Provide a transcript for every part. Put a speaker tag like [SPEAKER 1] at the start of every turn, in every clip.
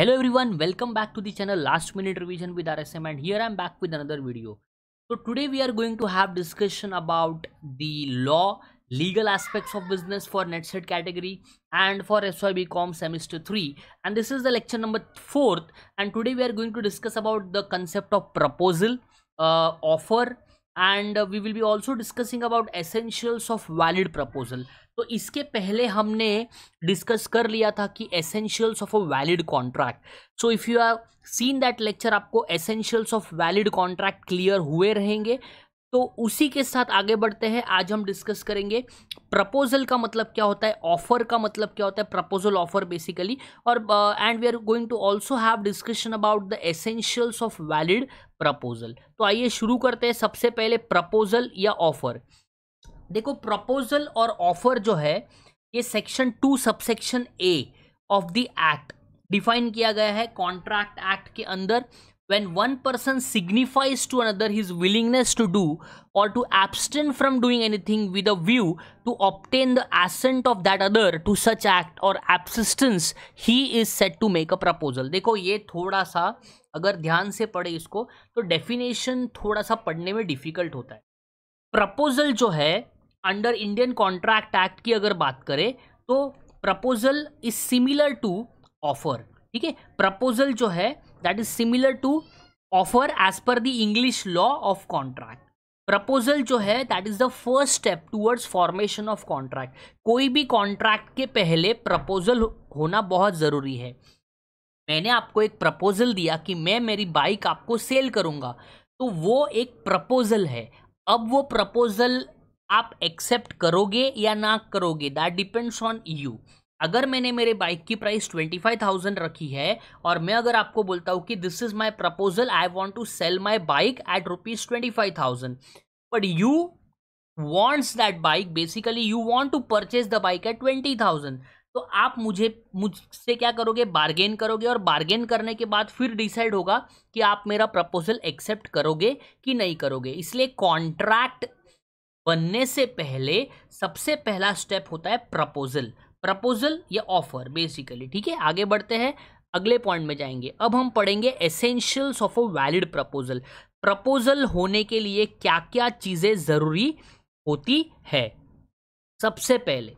[SPEAKER 1] hello everyone welcome back to the channel last minute revision with rsm and here i'm back with another video so today we are going to have discussion about the law legal aspects of business for netset category and for syb com semester 3 and this is the lecture number 4th and today we are going to discuss about the concept of proposal uh, offer and we will be also discussing about essentials of valid proposal तो इसके पहले हमने discuss कर लिया था कि essentials of a valid contract so if you are seen that lecture आपको essentials of valid contract clear हुए रहेंगे तो उसी के साथ आगे बढ़ते हैं आज हम डिस्कस करेंगे प्रपोजल का मतलब क्या होता है ऑफर का मतलब क्या होता है प्रपोजल ऑफर बेसिकली और and we are going to also have discussion about the essentials of valid proposal तो आइए शुरू करते हैं सबसे पहले प्रपोजल या ऑफर देखो प्रपोजल और ऑफर जो है ये section two subsection A of the act define किया गया है कॉन्ट्रैक्ट एक्ट के अंदर when one person signifies to another his willingness to do or to abstain from doing anything with a view to obtain the assent of that other to such act or absistence he is said to make a proposal देखो ये थोड़ा सा अगर ध्यान से पढ़े इसको तो डेफिनेशन थोड़ा सा पढ़ने में डिफिकल्ट होता है प्रपोजल जो है अंडर इंडियन कॉन्ट्रैक्ट एक्ट की अगर बात करें तो proposal is similar to offer ठीक है प्रपोजल जो है that is similar to offer as per the English law of contract proposal जो है that is the first step towards formation of contract कोई भी कॉन्ट्रैक्ट के पहले प्रपोजल होना बहुत ज़रूरी है मैंने आपको एक प्रपोजल दिया कि मैं मेरी बाइक आपको सेल करूंगा तो वो एक प्रपोजल है अब वो प्रपोजल आप एक्सेप्ट करोगे या ना करोगे दैट डिपेंड्स ऑन यू अगर मैंने मेरे बाइक की प्राइस ट्वेंटी फाइव थाउजेंड रखी है और मैं अगर आपको बोलता हूँ कि this is my proposal I want to sell my bike at rupees twenty five thousand but you wants that bike basically you want to purchase the bike at twenty thousand तो आप मुझे मुझसे क्या करोगे बार्गेन करोगे और bargain करने के बाद फिर डिसाइड होगा कि आप मेरा प्रपोजल एक्सेप्ट करोगे कि नहीं करोगे इसलिए कॉन्ट्रैक्ट बनने से पहले सबसे पहला स्टेप होता है प्रपोजल प्रपोजल या ऑफर बेसिकली ठीक है आगे बढ़ते हैं अगले पॉइंट में जाएंगे अब हम पढ़ेंगे essentials of a valid proposal proposal होने के लिए क्या क्या चीज़ें ज़रूरी होती है सबसे पहले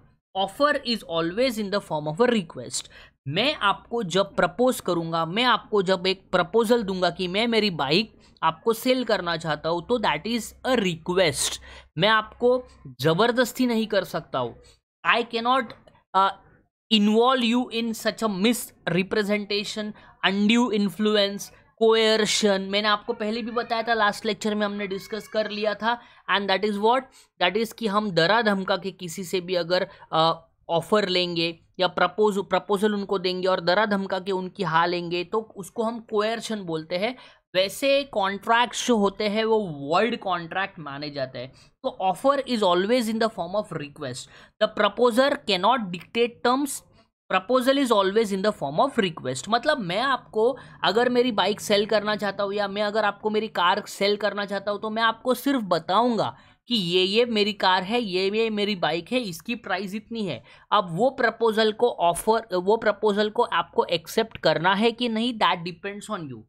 [SPEAKER 1] offer is always in the form of a request मैं आपको जब प्रपोज करूंगा मैं आपको जब एक प्रपोजल दूंगा कि मैं मेरी बाइक आपको सेल करना चाहता हूं तो दैट इज़ अ रिक्वेस्ट मैं आपको ज़बरदस्ती नहीं कर सकता हूं I cannot involve you in such such representation misrepresentation undue influence coercion मैंने आपको पहले भी बताया था लास्ट लेक्चर में हमने डिस्कस कर लिया था and that is what that is कि हम दरा धमका के किसी से भी अगर ऑफर uh, लेंगे या प्रपोज प्रपोजल उनको देंगे और दरा धमका के उनकी हाँ लेंगे तो उसको हम कोयर्शन बोलते हैं वैसे कॉन्ट्रैक्ट्स जो होते हैं वो वर्ल्ड कॉन्ट्रैक्ट माने जाते हैं तो offer is always in the form of request the proposer cannot dictate terms proposal is always in the form of request मतलब मैं आपको अगर मेरी बाइक सेल करना चाहता हूँ या मैं अगर आपको मेरी कार सेल करना चाहता हूँ तो मैं आपको सिर्फ बताऊँगा कि ये ये मेरी कार है ये ये मेरी बाइक है इसकी प्राइस इतनी है अब वो प्रपोजल को ऑफर वो प्रपोजल को आपको एक्सेप्ट करना है कि नहीं that depends on you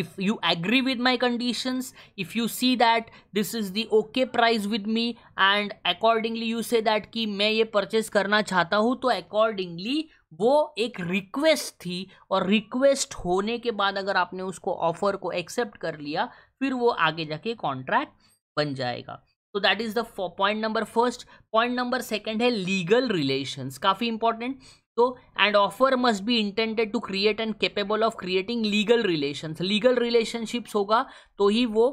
[SPEAKER 1] if you agree with my conditions if you see that this is the okay price with me and accordingly you say that ki main ye purchase karna chahta hu to accordingly वो एक request थी और request होने के बाद अगर आपने उसको ऑफर को एक्सेप्ट कर लिया फिर वो आगे जाके कॉन्ट्रैक्ट बन जाएगा तो that is the point number first point number second है लीगल रिलेशंस काफ़ी इंपॉर्टेंट तो and offer must be intended to create and capable of creating legal relation legal relationships होगा तो ही वो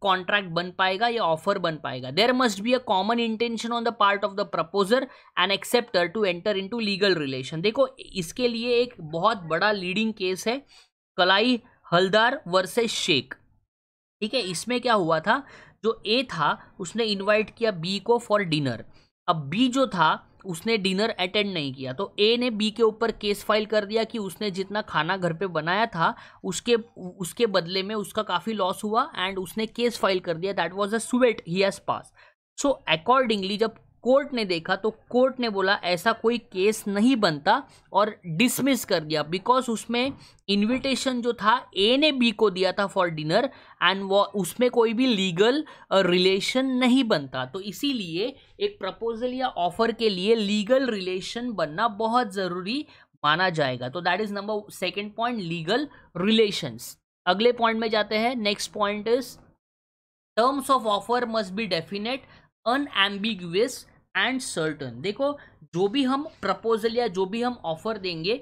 [SPEAKER 1] कॉन्ट्रैक्ट बन पाएगा या ऑफर बन पाएगा there must be a common intention on the part of the proposer and accepter to enter into legal relation देखो इसके लिए एक बहुत बड़ा लीडिंग केस है कलाई हल्दार वर्सेज शेख ठीक है इसमें क्या हुआ था जो ए था उसने इनवाइट किया बी को फॉर डिनर अब बी जो था उसने डिनर अटेंड नहीं किया तो ए ने बी के ऊपर केस फाइल कर दिया कि उसने जितना खाना घर पे बनाया था उसके उसके बदले में उसका काफ़ी लॉस हुआ एंड उसने केस फाइल कर दिया that was a sweat he has pass so accordingly जब कोर्ट ने देखा तो कोर्ट ने बोला ऐसा कोई केस नहीं बनता और डिसमिस कर दिया बिकॉज उसमें इनविटेशन जो था ए ने बी को दिया था फॉर डिनर एंड वो उसमें कोई भी लीगल रिलेशन नहीं बनता तो इसीलिए एक प्रपोजल या ऑफर के लिए लीगल रिलेशन बनना बहुत ज़रूरी माना जाएगा तो that is number second point legal relations अगले पॉइंट में जाते हैं next point is terms of offer must be definite unambiguous and certain देखो जो भी हम प्रपोजल या जो भी हम ऑफर देंगे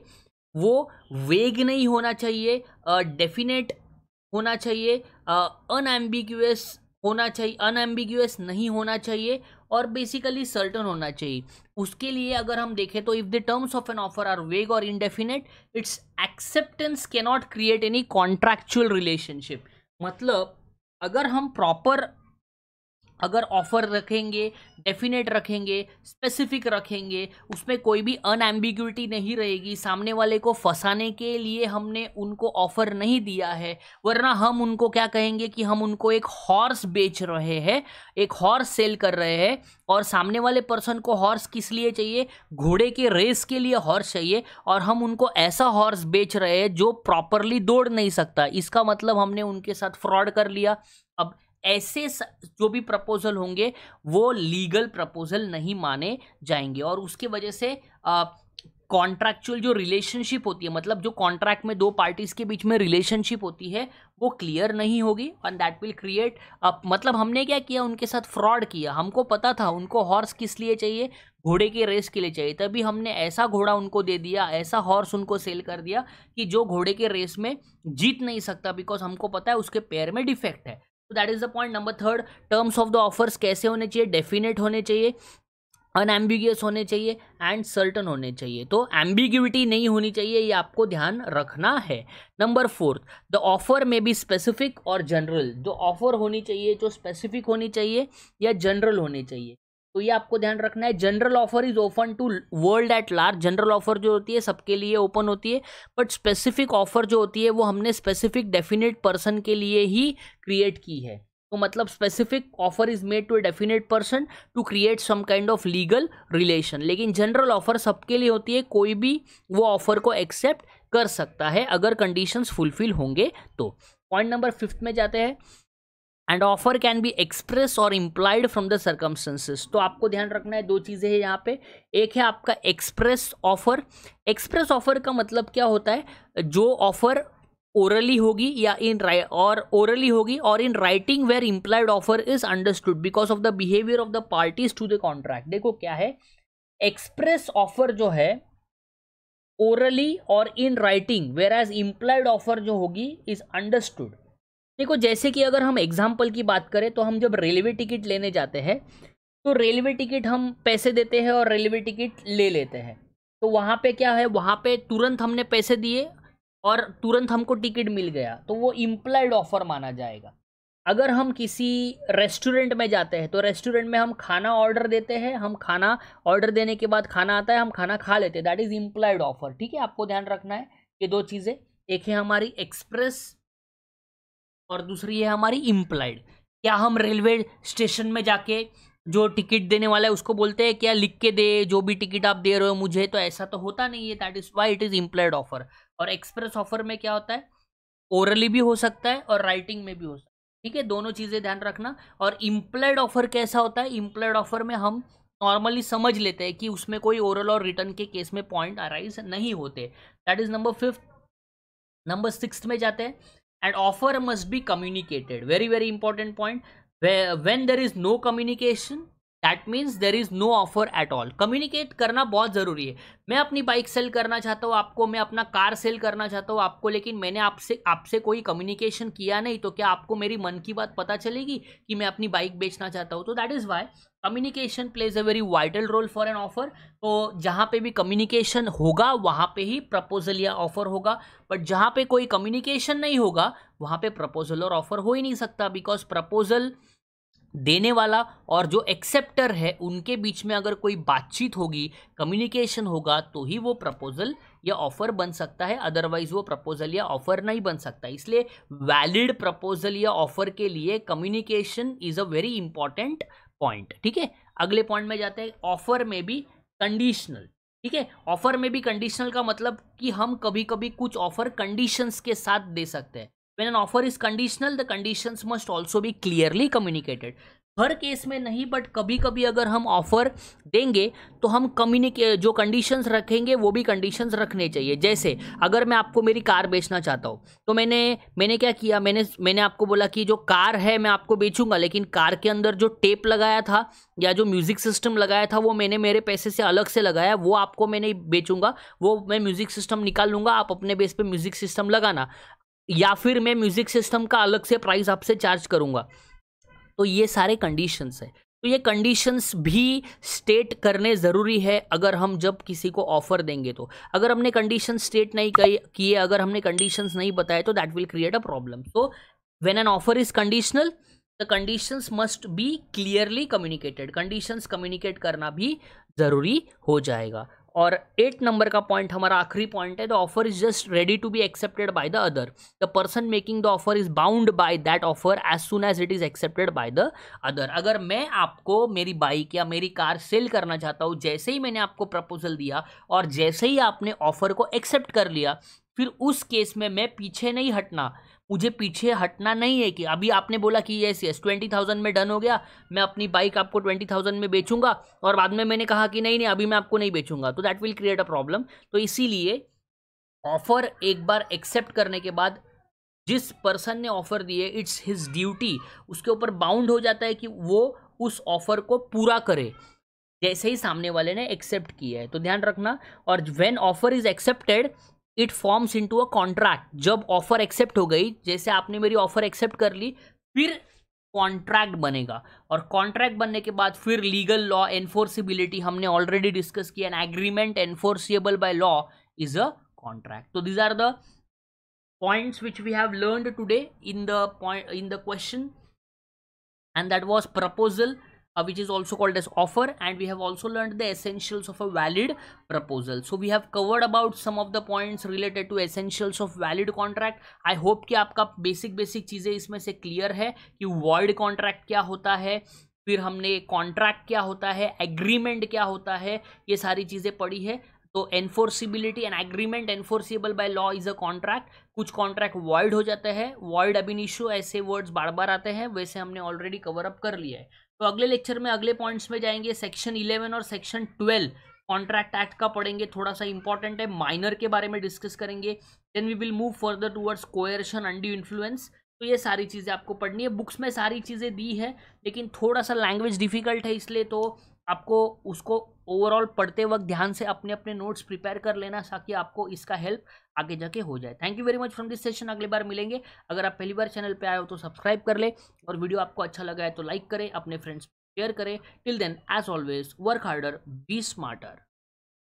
[SPEAKER 1] वो वेग नहीं होना चाहिए डेफिनेट होना चाहिए अनएम्बिगुअस होना चाहिए अनएम्बिगुअस नहीं होना चाहिए और बेसिकली सर्टन होना चाहिए उसके लिए अगर हम देखें तो if the terms of an offer are vague और indefinite its acceptance cannot create any contractual relationship मतलब अगर हम प्रॉपर अगर ऑफर रखेंगे डेफिनेट रखेंगे स्पेसिफिक रखेंगे उसमें कोई भी अनएम्बिग्यूटी नहीं रहेगी सामने वाले को फंसाने के लिए हमने उनको ऑफर नहीं दिया है वरना हम उनको क्या कहेंगे कि हम उनको एक हॉर्स बेच रहे हैं एक हॉर्स सेल कर रहे हैं और सामने वाले पर्सन को हॉर्स किस लिए चाहिए घोड़े के रेस के लिए हॉर्स चाहिए और हम उनको ऐसा हॉर्स बेच रहे हैं जो प्रॉपरली दौड़ नहीं सकता इसका मतलब हमने उनके साथ फ्रॉड कर लिया अब ऐसे जो भी प्रपोजल होंगे वो लीगल प्रपोजल नहीं माने जाएंगे और उसके वजह से कॉन्ट्रैक्चुअल जो रिलेशनशिप होती है मतलब जो कॉन्ट्रैक्ट में दो पार्टीज के बीच में रिलेशनशिप होती है वो क्लियर नहीं होगी एंड दैट विल क्रिएट मतलब हमने क्या किया उनके साथ फ्रॉड किया हमको पता था उनको हॉर्स किस लिए चाहिए घोड़े के रेस के लिए चाहिए तभी हमने ऐसा घोड़ा उनको दे दिया ऐसा हॉर्स उनको सेल कर दिया कि जो घोड़े के रेस में जीत नहीं सकता बिकॉज हमको पता है उसके पैर में डिफेक्ट है तो that is the point number third terms of the offers कैसे होने चाहिए डेफिनेट होने चाहिए अनएम्बिगियस होने चाहिए एंड सर्टन होने चाहिए तो एम्बिग्यूटी नहीं होनी चाहिए ये आपको ध्यान रखना है नंबर फोर्थ द ऑफर में बी स्पेसिफिक और जनरल जो ऑफर होनी चाहिए जो स्पेसिफिक होनी चाहिए या जनरल होनी चाहिए तो ये आपको ध्यान रखना है general offer is open to world at large general offer जो होती है सबके लिए ओपन होती है बट स्पेसिफिक ऑफर जो होती है वो हमने स्पेसिफिक डेफिनेट पर्सन के लिए ही क्रिएट की है तो मतलब specific offer is made to a definite person to create some kind of legal relation लेकिन जनरल ऑफर सबके लिए होती है कोई भी वो ऑफर को एक्सेप्ट कर सकता है अगर कंडीशंस फुलफिल होंगे तो पॉइंट नंबर फिफ्थ में जाते हैं and offer can be express और इम्प्लाइड फ्रॉम द सर्कमस्टेंसेस तो आपको ध्यान रखना है दो चीज़ें हैं यहाँ पे एक है आपका एक्सप्रेस ऑफर एक्सप्रेस ऑफर का मतलब क्या होता है जो ऑफर ओरली होगी या इन और ओरली होगी और in writing where implied offer is understood because of the behaviour of the parties to the contract देखो क्या है एक्सप्रेस ऑफर जो है ओरली और in writing whereas implied offer जो होगी इज अंडरस्टूड देखो जैसे कि अगर हम एग्जाम्पल की बात करें तो हम जब रेलवे टिकट लेने जाते हैं तो रेलवे टिकट हम पैसे देते हैं और रेलवे टिकट ले लेते हैं तो वहाँ पे क्या है वहाँ पे तुरंत हमने पैसे दिए और तुरंत हमको टिकट मिल गया तो वो इम्प्लाइड ऑफर माना जाएगा अगर हम किसी रेस्टोरेंट में जाते हैं तो रेस्टोरेंट में हम खाना ऑर्डर देते हैं हम खाना ऑर्डर देने के बाद खाना आता है हम खाना खा लेते हैं दैट इज़ इम्प्लाइड ऑफर ठीक है आपको ध्यान रखना है ये दो चीज़ें एक है हमारी एक्सप्रेस और दूसरी है हमारी इम्प्लाइड क्या हम रेलवे स्टेशन में जाके जो टिकट देने वाला है उसको बोलते हैं क्या लिख के दे जो भी टिकट आप दे रहे हो मुझे तो ऐसा तो होता नहीं है that is why it is implied offer और एक्सप्रेस ऑफर में क्या होता है ओरली भी हो सकता है और राइटिंग में भी हो सकता है ठीक है दोनों चीज़ें ध्यान रखना और इम्प्लाइड ऑफर कैसा होता है इम्प्लाइड ऑफर में हम नॉर्मली समझ लेते हैं कि उसमें कोई ओरल और रिटर्न के केस में पॉइंट अराइज नहीं होते that is number fifth number six में जाते हैं and offer must be communicated very very important point where when there is no communication that means there is no offer at all communicate करना बहुत ज़रूरी है मैं अपनी बाइक सेल करना चाहता हूँ आपको मैं अपना कार सेल करना चाहता हूँ आपको लेकिन मैंने आपसे आपसे कोई कम्युनिकेशन किया नहीं तो क्या आपको मेरी मन की बात पता चलेगी कि मैं अपनी बाइक बेचना चाहता हूँ तो that is why communication plays a very vital role for an offer तो जहाँ पे भी कम्युनिकेशन होगा वहाँ पे ही प्रपोजल या ऑफर होगा बट जहाँ पे कोई कम्युनिकेशन नहीं होगा वहाँ पे प्रपोजल और ऑफर हो ही नहीं सकता बिकॉज प्रपोजल देने वाला और जो एक्सेप्टर है उनके बीच में अगर कोई बातचीत होगी कम्युनिकेशन होगा तो ही वो प्रपोजल या ऑफर बन सकता है अदरवाइज वो प्रपोजल या ऑफर नहीं बन सकता इसलिए वैलिड प्रपोजल या ऑफर के लिए communication is a very important point ठीक है अगले पॉइंट में जाते हैं ऑफर में भी कंडीशनल ठीक है ऑफर में भी कंडीशनल का मतलब कि हम कभी कभी कुछ ऑफर कंडीशंस के साथ दे सकते हैं when an offer is conditional the conditions must also be clearly communicated हर केस में नहीं बट कभी कभी अगर हम ऑफर देंगे तो हम कम्युनिके जो कंडीशंस रखेंगे वो भी कंडीशंस रखने चाहिए जैसे अगर मैं आपको मेरी कार बेचना चाहता हूँ तो मैंने मैंने क्या किया मैंने मैंने आपको बोला कि जो कार है मैं आपको बेचूंगा लेकिन कार के अंदर जो टेप लगाया था या जो म्यूज़िक सिस्टम लगाया था वो मैंने मेरे पैसे से अलग से लगाया वो आपको मैं नहीं बेचूंगा वो मैं म्यूज़िक सिस्टम निकाल लूँगा आप अपने बेस पर म्यूज़िक सिस्टम लगाना या फिर मैं म्यूज़िक सिस्टम का अलग से प्राइस आपसे चार्ज करूंगा तो ये सारे कंडीशंस है तो ये कंडीशंस भी स्टेट करने ज़रूरी है अगर हम जब किसी को ऑफर देंगे तो अगर हमने कंडीशन स्टेट नहीं किए अगर हमने कंडीशंस नहीं बताए तो that will create a problem so when an offer is conditional the conditions must be clearly communicated conditions communicate करना भी ज़रूरी हो जाएगा और एट नंबर का पॉइंट हमारा आखिरी पॉइंट है the offer is just ready to be accepted by the other the person making the offer is bound by that offer as soon as it is accepted by the other अगर मैं आपको मेरी bike या मेरी car cell करना चाहता हूँ जैसे ही मैंने आपको प्रपोजल दिया और जैसे ही आपने ऑफर को एक्सेप्ट कर लिया फिर उस केस में मैं पीछे नहीं हटना मुझे पीछे हटना नहीं है कि अभी आपने बोला कि यस यस ट्वेंटी थाउजेंड में डन हो गया मैं अपनी बाइक आपको ट्वेंटी थाउजेंड में बेचूंगा और बाद में मैंने कहा कि नहीं नहीं अभी मैं आपको नहीं बेचूंगा तो that will create a problem तो इसीलिए ऑफर एक बार एक्सेप्ट करने के बाद जिस पर्सन ने ऑफर दिए इट्स हिज ड्यूटी उसके ऊपर बाउंड हो जाता है कि वो उस ऑफर को पूरा करे जैसे ही सामने वाले ने एक्सेप्ट किया है तो ध्यान रखना और when offer is accepted it forms to a contract जब ऑफर एक्सेप्ट हो गई जैसे आपने मेरी ऑफर एक्सेप्ट कर ली फिर कॉन्ट्रैक्ट बनेगा और कॉन्ट्रैक्ट बनने के बाद फिर लीगल लॉ एनफोर्सिबिलिटी हमने ऑलरेडी डिस्कस किया an agreement enforceable by law is a contract तो these are the points which we have learn today in the point in the question and that was proposal uh, which is also called as offer and we have also learned the essentials of a valid proposal so we have covered about some of the points related to essentials of valid contract i hope कि आपका basic basic चीज़ें इसमें से clear है कि void contract क्या होता है फिर हमने कॉन्ट्रैक्ट क्या होता है एग्रीमेंट क्या होता है ये सारी चीज़ें पढ़ी है तो enforceability and agreement enforceable by law is a contract कुछ कॉन्ट्रैक्ट वॉइड हो जाते हैं अबिन अबिनिशो ऐसे वर्ड्स बार बार आते हैं वैसे हमने ऑलरेडी कवर अप कर लिया है तो अगले लेक्चर में अगले पॉइंट्स में जाएंगे सेक्शन इलेवन और सेक्शन ट्वेल्व कॉन्ट्रैक्ट एक्ट का पढ़ेंगे थोड़ा सा इंपॉर्टेंट है माइनर के बारे में डिस्कस करेंगे then we will move further towards coercion undue influence तो ये सारी चीज़ें आपको पढ़नी है बुक्स में सारी चीज़ें दी है लेकिन थोड़ा सा लैंग्वेज डिफिकल्ट है इसलिए तो आपको उसको ओवरऑल पढ़ते वक्त ध्यान से अपने अपने नोट्स प्रिपेयर कर लेना ताकि आपको इसका हेल्प आगे जाके हो जाए thank you very much from this session अगली बार मिलेंगे अगर आप पहली बार चैनल पे आए हो तो सब्सक्राइब कर ले और वीडियो आपको अच्छा लगा है तो लाइक करें अपने फ्रेंड्स शेयर करें till then as always work harder be smarter